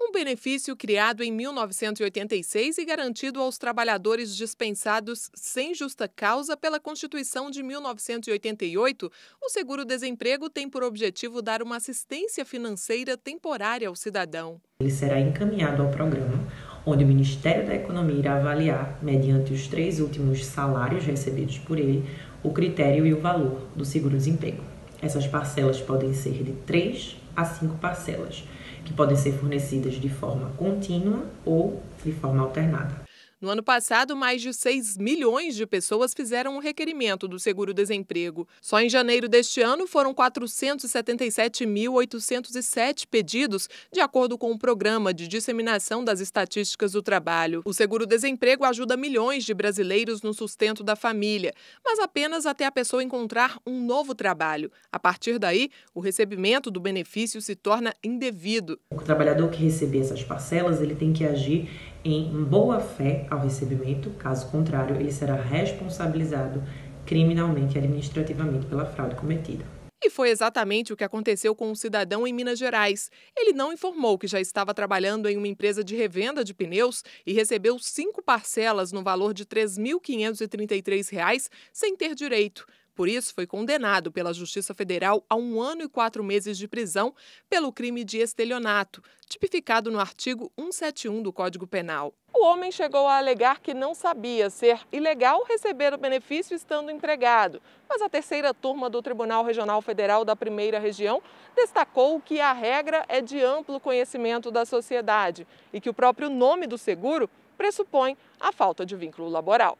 um benefício criado em 1986 e garantido aos trabalhadores dispensados sem justa causa pela Constituição de 1988, o seguro-desemprego tem por objetivo dar uma assistência financeira temporária ao cidadão. Ele será encaminhado ao programa, onde o Ministério da Economia irá avaliar, mediante os três últimos salários recebidos por ele, o critério e o valor do seguro-desemprego. Essas parcelas podem ser de 3, a cinco parcelas, que podem ser fornecidas de forma contínua ou de forma alternada. No ano passado, mais de 6 milhões de pessoas fizeram um requerimento do seguro-desemprego. Só em janeiro deste ano foram 477.807 pedidos, de acordo com o Programa de Disseminação das Estatísticas do Trabalho. O seguro-desemprego ajuda milhões de brasileiros no sustento da família, mas apenas até a pessoa encontrar um novo trabalho. A partir daí, o recebimento do benefício se torna indevido. O trabalhador que receber essas parcelas, ele tem que agir em boa fé ao recebimento, caso contrário, ele será responsabilizado criminalmente e administrativamente pela fraude cometida. E foi exatamente o que aconteceu com um cidadão em Minas Gerais. Ele não informou que já estava trabalhando em uma empresa de revenda de pneus e recebeu cinco parcelas no valor de R$ 3.533 sem ter direito. Por isso, foi condenado pela Justiça Federal a um ano e quatro meses de prisão pelo crime de estelionato, tipificado no artigo 171 do Código Penal. O homem chegou a alegar que não sabia ser ilegal receber o benefício estando empregado, mas a terceira turma do Tribunal Regional Federal da Primeira Região destacou que a regra é de amplo conhecimento da sociedade e que o próprio nome do seguro pressupõe a falta de vínculo laboral.